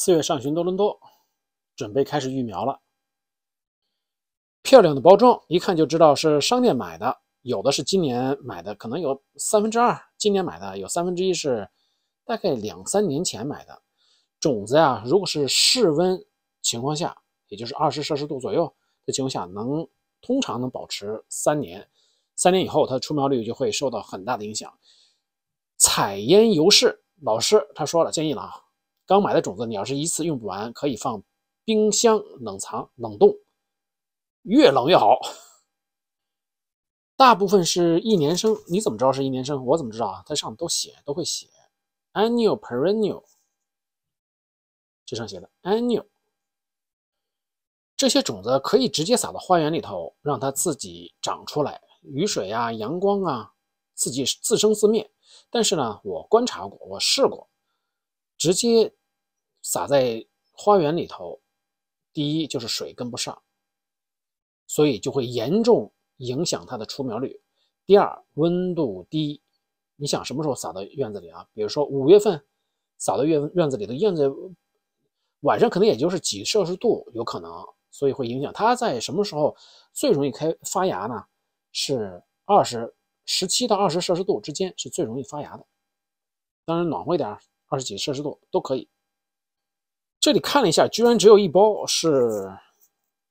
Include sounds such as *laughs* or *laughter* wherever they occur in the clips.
四月上旬，多伦多准备开始育苗了。漂亮的包装，一看就知道是商店买的。有的是今年买的，可能有三分之二今年买的，有三分之一是大概两三年前买的种子呀。如果是室温情况下，也就是二十摄氏度左右的情况下，能通常能保持三年。三年以后，它的出苗率就会受到很大的影响。采烟油柿老师他说了，建议了啊。刚买的种子，你要是一次用不完，可以放冰箱冷藏、冷冻，越冷越好。大部分是一年生，你怎么知道是一年生？我怎么知道啊？它上面都写，都会写 “annual”、“perennial”，这上写的 “annual”。这些种子可以直接撒到花园里头，让它自己长出来，雨水啊、阳光啊，自己自生自灭。但是呢，我观察过，我试过，直接。撒在花园里头，第一就是水跟不上，所以就会严重影响它的出苗率。第二，温度低，你想什么时候撒到院子里啊？比如说五月份，撒到院院子里的院子，晚上可能也就是几摄氏度，有可能，所以会影响它在什么时候最容易开发芽呢？是二十十七到二十摄氏度之间是最容易发芽的，当然暖和一点，二十几摄氏度都可以。这里看了一下，居然只有一包是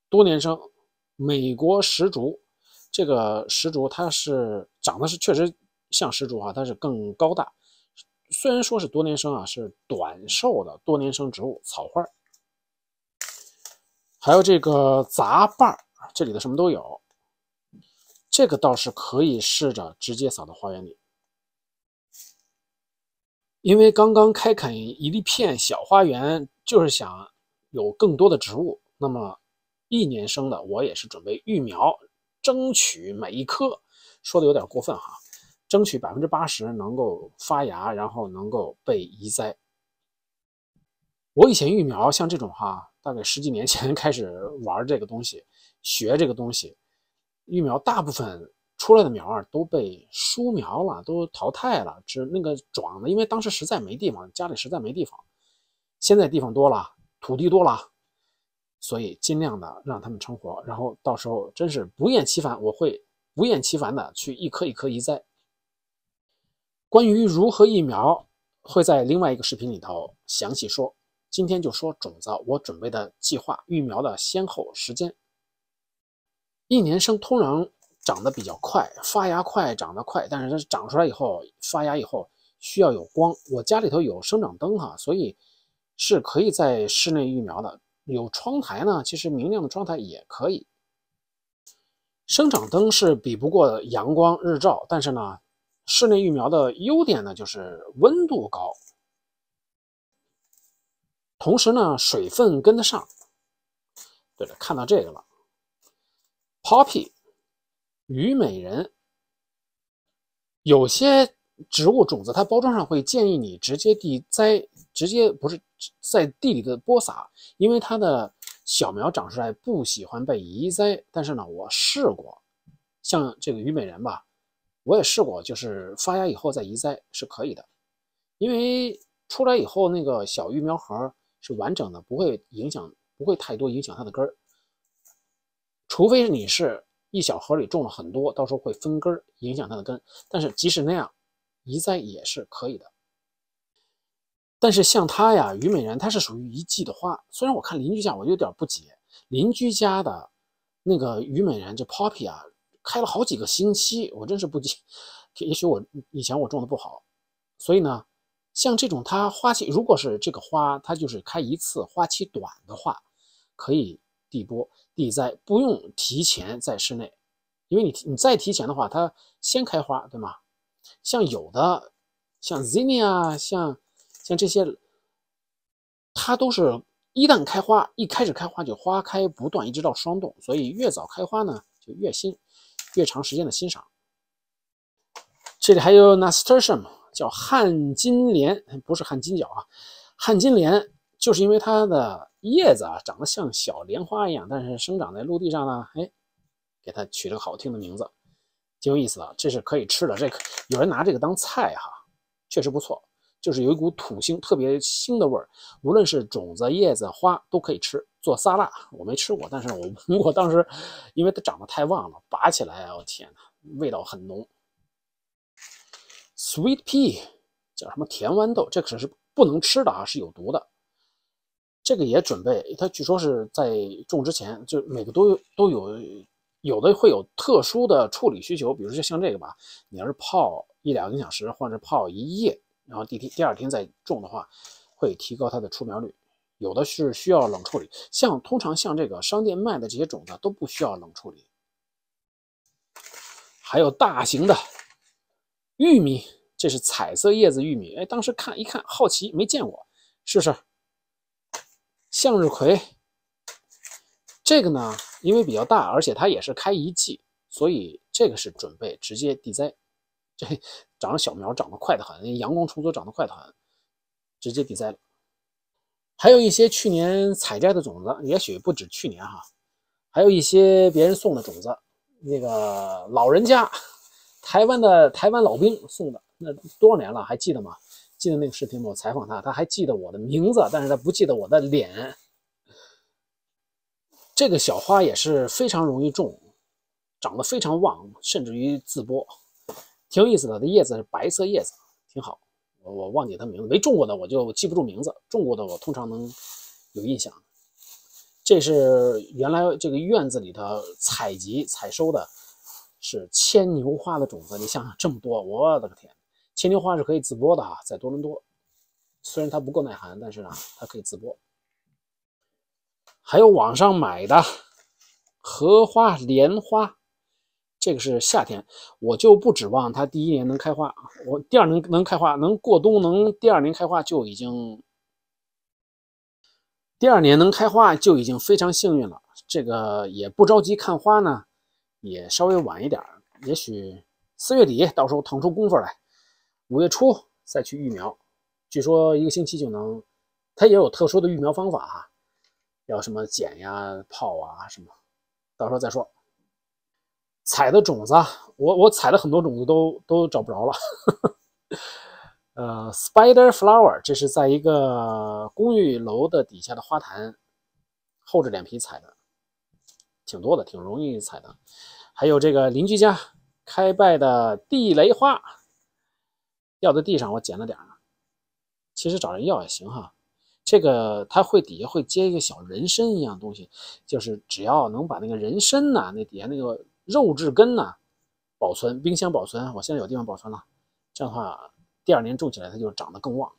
多年生美国石竹。这个石竹它是长得是确实像石竹哈，但是更高大。虽然说是多年生啊，是短寿的多年生植物草花。还有这个杂瓣这里的什么都有。这个倒是可以试着直接撒到花园里，因为刚刚开垦一粒片小花园。就是想有更多的植物，那么一年生的，我也是准备育苗，争取每一棵，说的有点过分哈，争取百分之八十能够发芽，然后能够被移栽。我以前育苗，像这种哈，大概十几年前开始玩这个东西，学这个东西，育苗大部分出来的苗啊都被疏苗了，都淘汰了，只那个壮的，因为当时实在没地方，家里实在没地方。现在地方多了，土地多了，所以尽量的让他们成活。然后到时候真是不厌其烦，我会不厌其烦的去一颗一颗移栽。关于如何育苗，会在另外一个视频里头详细说。今天就说种子，我准备的计划育苗的先后时间。一年生通常长得比较快，发芽快，长得快，但是它长出来以后发芽以后需要有光。我家里头有生长灯哈，所以。是可以在室内育苗的，有窗台呢，其实明亮的窗台也可以。生长灯是比不过阳光日照，但是呢，室内育苗的优点呢就是温度高，同时呢水分跟得上。对了，看到这个了，Poppy 虞美人，有些植物种子它包装上会建议你直接地栽，直接不是。在地里的播撒，因为它的小苗长出来不喜欢被移栽，但是呢，我试过，像这个虞美人吧，我也试过，就是发芽以后再移栽是可以的，因为出来以后那个小育苗盒是完整的，不会影响，不会太多影响它的根儿，除非你是一小盒里种了很多，到时候会分根儿，影响它的根，但是即使那样，移栽也是可以的。但是像它呀，虞美人它是属于一季的花。虽然我看邻居家，我有点不解，邻居家的那个虞美人这 poppy 啊，开了好几个星期，我真是不解。也许我以前我种的不好，所以呢，像这种它花期如果是这个花，它就是开一次，花期短的话，可以地播地栽，不用提前在室内，因为你你再提前的话，它先开花对吗？像有的像 zinnia 像。像这些，它都是一旦开花，一开始开花就花开不断，一直到霜冻，所以越早开花呢，就越新，越长时间的欣赏。这里还有 nasturtium，叫旱金莲，不是旱金角啊，旱金莲就是因为它的叶子啊长得像小莲花一样，但是生长在陆地上呢，哎，给它取了个好听的名字，挺有意思的。这是可以吃的，这个、有人拿这个当菜哈，确实不错。就是有一股土腥特别腥的味儿，无论是种子、叶子、花都可以吃，做沙拉。我没吃过，但是我 *laughs* 我当时因为它长得太旺了，拔起来，我天哪，味道很浓。Sweet pea 叫什么甜豌豆？这可是不能吃的啊，是有毒的。这个也准备，它据说是在种之前就每个都都有，有的会有特殊的处理需求，比如就像这个吧，你要是泡一两个小时，或者泡一夜。然后第天第二天再种的话，会提高它的出苗率。有的是需要冷处理，像通常像这个商店卖的这些种子都不需要冷处理。还有大型的玉米，这是彩色叶子玉米。哎，当时看一看，好奇没见过，试试。向日葵，这个呢，因为比较大，而且它也是开一季，所以这个是准备直接地栽。这长小苗长得快得很，阳光充足长得快得很，直接抵栽了。还有一些去年采摘的种子，也许不止去年哈，还有一些别人送的种子。那个老人家，台湾的台湾老兵送的，那多少年了？还记得吗？记得那个视频吗？我采访他，他还记得我的名字，但是他不记得我的脸。这个小花也是非常容易种，长得非常旺，甚至于自播。挺有意思的，它叶子是白色叶子，挺好。我忘记它名字，没种过的我就记不住名字，种过的我通常能有印象。这是原来这个院子里头采集、采收的，是牵牛花的种子。你想想，这么多，我的个天！牵牛花是可以自播的啊，在多伦多，虽然它不够耐寒，但是呢，它可以自播。还有网上买的荷花、莲花。这个是夏天，我就不指望它第一年能开花，我第二年能开花，能过冬，能第二年开花就已经，第二年能开花就已经非常幸运了。这个也不着急看花呢，也稍微晚一点，也许四月底，到时候腾出功夫来，五月初再去育苗。据说一个星期就能，它也有特殊的育苗方法哈，要什么剪呀、泡啊什么，到时候再说。采的种子，我我采了很多种子，都都找不着了。呃，spider flower，这是在一个公寓楼的底下的花坛，厚着脸皮采的，挺多的，挺容易采的。还有这个邻居家开败的地雷花，掉在地上我捡了点儿。其实找人要也行哈。这个它会底下会接一个小人参一样东西，就是只要能把那个人参呐，那底下那个。肉质根呢，保存冰箱保存，我现在有地方保存了。这样的话，第二年种起来它就长得更旺。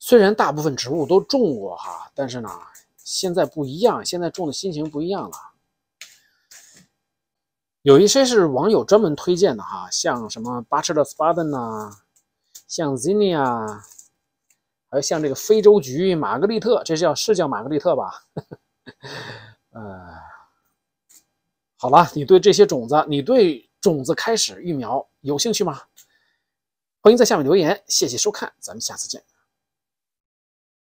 虽然大部分植物都种过哈，但是呢，现在不一样，现在种的心情不一样了。有一些是网友专门推荐的哈，像什么巴尺的斯巴顿呐，像 Zinnia，还有像这个非洲菊、玛格丽特，这叫是叫玛格丽特吧？*laughs* 呃。好了，你对这些种子，你对种子开始育苗有兴趣吗？欢迎在下面留言。谢谢收看，咱们下次见。